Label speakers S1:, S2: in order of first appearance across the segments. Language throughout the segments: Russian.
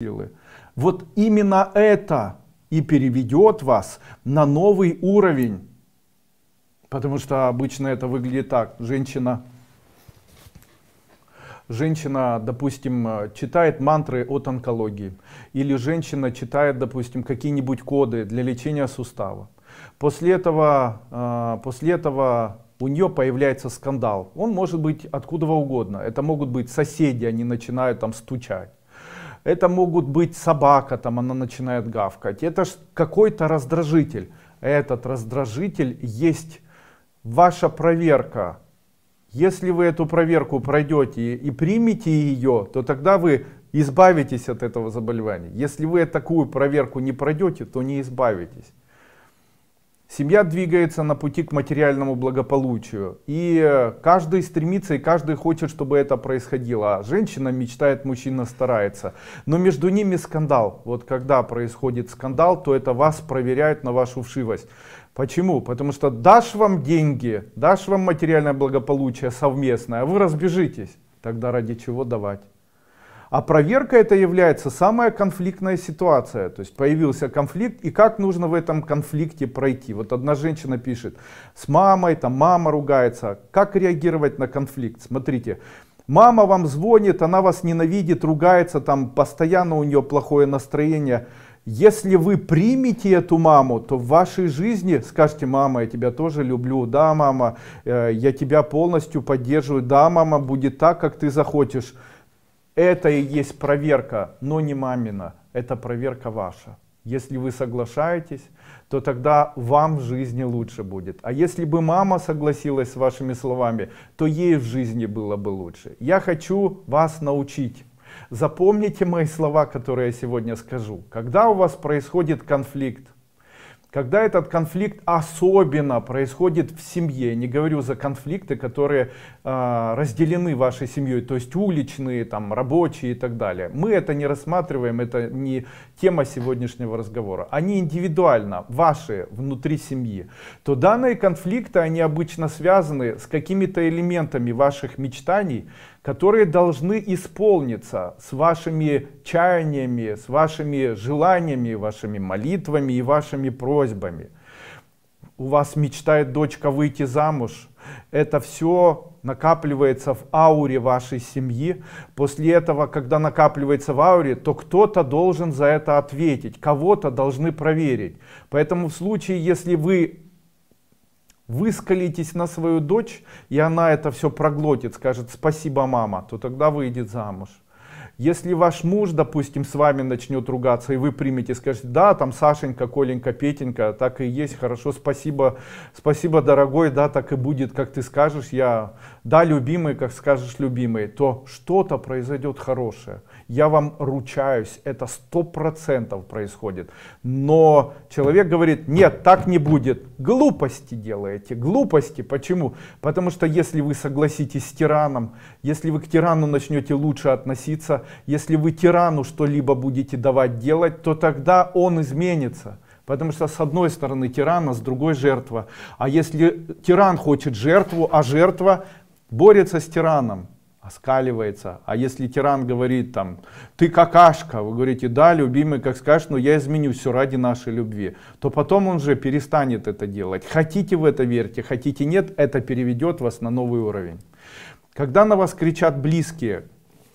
S1: силы. Вот именно это и переведет вас на новый уровень. Потому что обычно это выглядит так. Женщина, женщина, допустим, читает мантры от онкологии. Или женщина читает, допустим, какие-нибудь коды для лечения сустава. После этого, а, после этого у нее появляется скандал. Он может быть откуда угодно. Это могут быть соседи, они начинают там стучать. Это могут быть собака, там она начинает гавкать. Это какой-то раздражитель. Этот раздражитель есть ваша проверка. Если вы эту проверку пройдете и примете ее, то тогда вы избавитесь от этого заболевания. Если вы такую проверку не пройдете, то не избавитесь. Семья двигается на пути к материальному благополучию. И э, каждый стремится, и каждый хочет, чтобы это происходило. А женщина мечтает, мужчина старается. Но между ними скандал. Вот когда происходит скандал, то это вас проверяют на вашу вшивость. Почему? Потому что дашь вам деньги, дашь вам материальное благополучие совместное, а вы разбежитесь. Тогда ради чего давать? А проверка это является самая конфликтная ситуация. То есть появился конфликт, и как нужно в этом конфликте пройти. Вот одна женщина пишет, с мамой, там мама ругается. Как реагировать на конфликт? Смотрите, мама вам звонит, она вас ненавидит, ругается, там постоянно у нее плохое настроение. Если вы примете эту маму, то в вашей жизни скажете, мама, я тебя тоже люблю, да, мама, э, я тебя полностью поддерживаю, да, мама, будет так, как ты захочешь. Это и есть проверка, но не мамина, это проверка ваша. Если вы соглашаетесь, то тогда вам в жизни лучше будет. А если бы мама согласилась с вашими словами, то ей в жизни было бы лучше. Я хочу вас научить. Запомните мои слова, которые я сегодня скажу. Когда у вас происходит конфликт, когда этот конфликт особенно происходит в семье, не говорю за конфликты, которые э, разделены вашей семьей, то есть уличные, там, рабочие и так далее. Мы это не рассматриваем, это не тема сегодняшнего разговора. Они индивидуально, ваши, внутри семьи. То данные конфликты, они обычно связаны с какими-то элементами ваших мечтаний, которые должны исполниться с вашими чаяниями, с вашими желаниями, вашими молитвами и вашими просьбами просьбами. У вас мечтает дочка выйти замуж. Это все накапливается в ауре вашей семьи. После этого, когда накапливается в ауре, то кто-то должен за это ответить, кого-то должны проверить. Поэтому в случае, если вы выскалитесь на свою дочь, и она это все проглотит, скажет «спасибо, мама», то тогда выйдет замуж. Если ваш муж, допустим, с вами начнет ругаться, и вы примете, скажете, да, там Сашенька, Коленька, Петенька, так и есть, хорошо, спасибо, спасибо, дорогой, да, так и будет, как ты скажешь, я, да, любимый, как скажешь, любимый, то что-то произойдет хорошее. Я вам ручаюсь, это сто процентов происходит. Но человек говорит, нет, так не будет. Глупости делаете, глупости. Почему? Потому что если вы согласитесь с тираном, если вы к тирану начнете лучше относиться, если вы тирану что-либо будете давать делать, то тогда он изменится. Потому что с одной стороны тиран, а с другой жертва. А если тиран хочет жертву, а жертва борется с тираном, оскаливается. А если тиран говорит там, ты какашка, вы говорите, да, любимый, как скажешь, но я изменю все ради нашей любви, то потом он же перестанет это делать. Хотите в это верьте, хотите нет, это переведет вас на новый уровень. Когда на вас кричат близкие,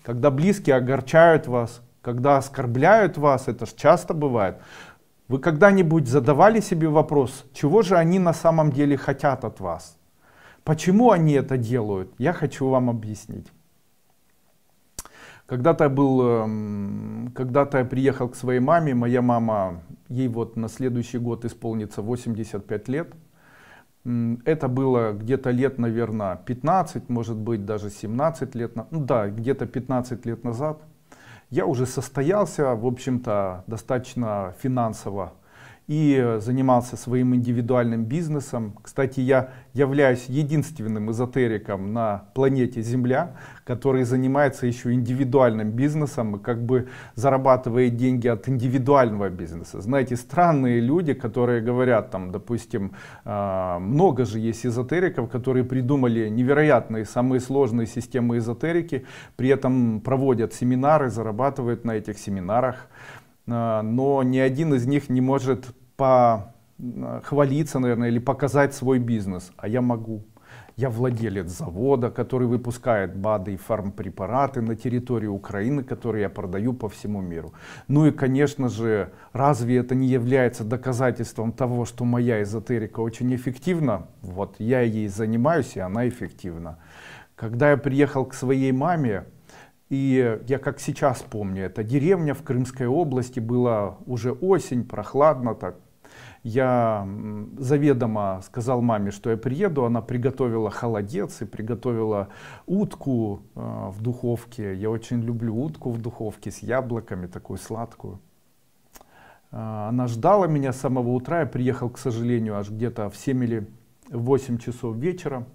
S1: когда близкие огорчают вас, когда оскорбляют вас, это же часто бывает. Вы когда-нибудь задавали себе вопрос, чего же они на самом деле хотят от вас? Почему они это делают? Я хочу вам объяснить. Когда-то я был, эм, когда-то я приехал к своей маме, моя мама, ей вот на следующий год исполнится 85 лет. Это было где-то лет, наверное, 15, может быть, даже 17 лет, ну да, где-то 15 лет назад. Я уже состоялся, в общем-то, достаточно финансово и занимался своим индивидуальным бизнесом. Кстати, я являюсь единственным эзотериком на планете Земля, который занимается еще индивидуальным бизнесом и как бы зарабатывает деньги от индивидуального бизнеса. Знаете, странные люди, которые говорят там, допустим, а, много же есть эзотериков, которые придумали невероятные, самые сложные системы эзотерики, при этом проводят семинары, зарабатывают на этих семинарах. А, но ни один из них не может похвалиться, а, наверное, или показать свой бизнес. А я могу. Я владелец завода, который выпускает БАДы и фармпрепараты на территории Украины, которые я продаю по всему миру. Ну и, конечно же, разве это не является доказательством того, что моя эзотерика очень эффективна? Вот я ей занимаюсь, и она эффективна. Когда я приехал к своей маме, и я как сейчас помню, это деревня в Крымской области, была уже осень, прохладно так. Я заведомо сказал маме, что я приеду, она приготовила холодец и приготовила утку э, в духовке. Я очень люблю утку в духовке с яблоками, такую сладкую. Э, она ждала меня с самого утра, я приехал, к сожалению, аж где-то в 7 или 8 часов вечера.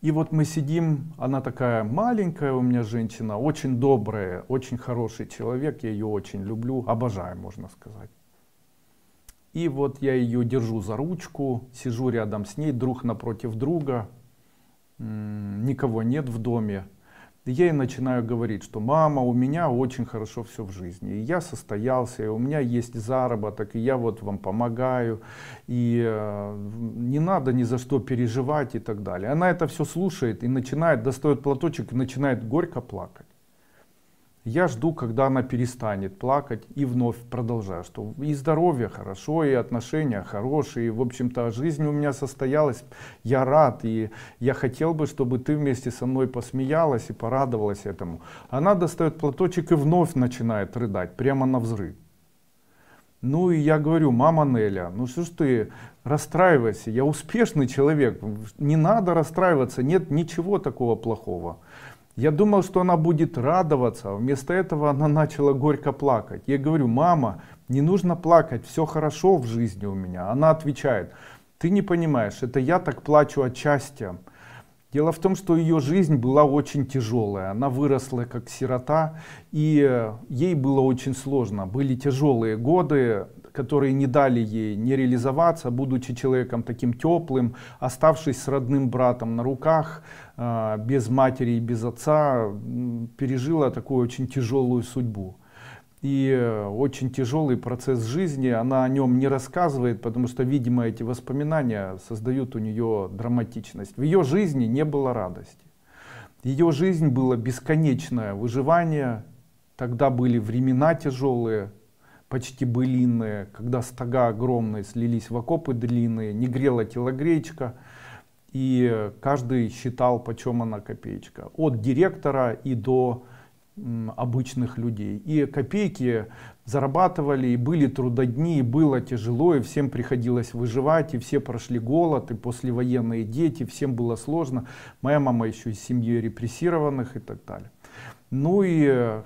S1: И вот мы сидим, она такая маленькая у меня женщина, очень добрая, очень хороший человек, я ее очень люблю, обожаю, можно сказать. И вот я ее держу за ручку, сижу рядом с ней, друг напротив друга, никого нет в доме, я и начинаю говорить, что мама, у меня очень хорошо все в жизни, и я состоялся, и у меня есть заработок, и я вот вам помогаю, и э, не надо ни за что переживать и так далее. Она это все слушает и начинает, достает платочек и начинает горько плакать. Я жду, когда она перестанет плакать и вновь продолжаю, что и здоровье хорошо, и отношения хорошие, и, в общем-то, жизнь у меня состоялась, я рад, и я хотел бы, чтобы ты вместе со мной посмеялась и порадовалась этому. Она достает платочек и вновь начинает рыдать, прямо на взрыв. Ну и я говорю, мама Неля, ну что ж ты, расстраивайся, я успешный человек, не надо расстраиваться, нет ничего такого плохого. Я думал, что она будет радоваться, а вместо этого она начала горько плакать. Я говорю, мама, не нужно плакать, все хорошо в жизни у меня. Она отвечает, ты не понимаешь, это я так плачу от счастья. Дело в том, что ее жизнь была очень тяжелая. Она выросла как сирота, и э, ей было очень сложно. Были тяжелые годы, которые не дали ей не реализоваться, будучи человеком таким теплым, оставшись с родным братом на руках, а, без матери и без отца, пережила такую очень тяжелую судьбу и э, очень тяжелый процесс жизни. Она о нем не рассказывает, потому что, видимо, эти воспоминания создают у нее драматичность. В ее жизни не было радости. Ее жизнь была бесконечное выживание. Тогда были времена тяжелые, почти былинные, когда стога огромные слились в окопы длинные, не грела телогречка, и каждый считал, почем она копеечка. От директора и до обычных людей. И копейки зарабатывали, и были трудодни, и было тяжело, и всем приходилось выживать, и все прошли голод, и послевоенные дети, всем было сложно. Моя мама еще из семьи репрессированных и так далее. Ну и э,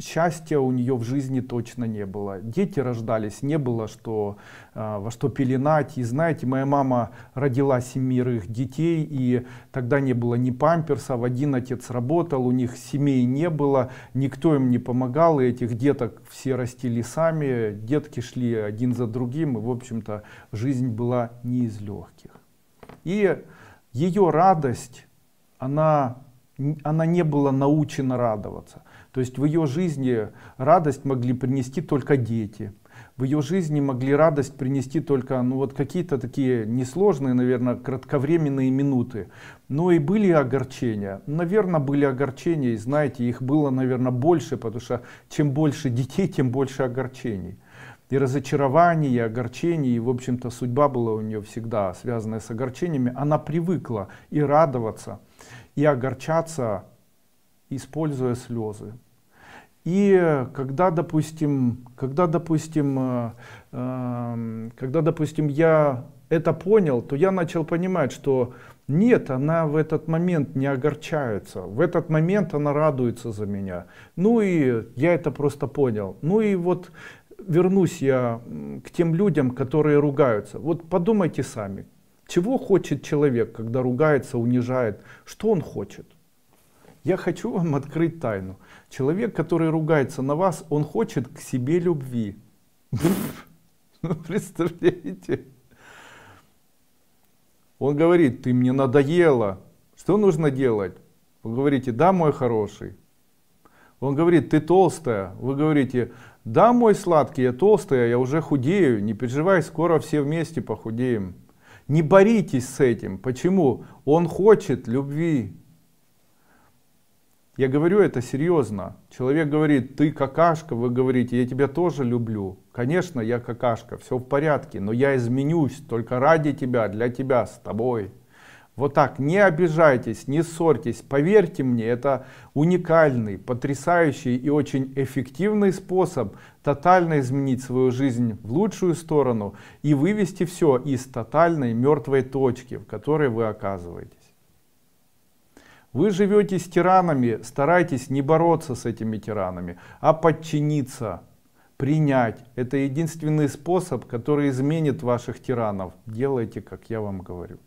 S1: счастья у нее в жизни точно не было. Дети рождались, не было что, а, во что пеленать. И знаете, моя мама родила семерых детей, и тогда не было ни памперсов, один отец работал, у них семей не было, никто им не помогал, и этих деток все растили сами, детки шли один за другим, и, в общем-то, жизнь была не из легких. И ее радость, она она не была научена радоваться. То есть в ее жизни радость могли принести только дети. В ее жизни могли радость принести только ну вот какие-то такие несложные, наверное, кратковременные минуты. Но и были огорчения. Наверное, были огорчения, и знаете, их было, наверное, больше, потому что чем больше детей, тем больше огорчений и разочарований, и огорчений, и, в общем-то, судьба была у нее всегда связанная с огорчениями. Она привыкла и радоваться, и огорчаться, используя слезы. И когда, допустим, когда, допустим, э, эм, когда, допустим, я это понял, то я начал понимать, что нет, она в этот момент не огорчается, в этот момент она радуется за меня. Ну и я это просто понял. Ну и вот вернусь я к тем людям, которые ругаются. Вот подумайте сами, чего хочет человек, когда ругается, унижает, что он хочет? Я хочу вам открыть тайну. Человек, который ругается на вас, он хочет к себе любви. Ну, представляете? Он говорит, ты мне надоела. Что нужно делать? Вы говорите, да, мой хороший. Он говорит, ты толстая. Вы говорите, да, мой сладкий, я толстая, я уже худею. Не переживай, скоро все вместе похудеем. Не боритесь с этим. Почему? Он хочет любви. Я говорю это серьезно. Человек говорит, ты какашка, вы говорите, я тебя тоже люблю. Конечно, я какашка, все в порядке, но я изменюсь только ради тебя, для тебя, с тобой. Вот так, не обижайтесь, не ссорьтесь. Поверьте мне, это уникальный, потрясающий и очень эффективный способ тотально изменить свою жизнь в лучшую сторону и вывести все из тотальной мертвой точки, в которой вы оказываетесь. Вы живете с тиранами, старайтесь не бороться с этими тиранами, а подчиниться, принять. Это единственный способ, который изменит ваших тиранов. Делайте, как я вам говорю.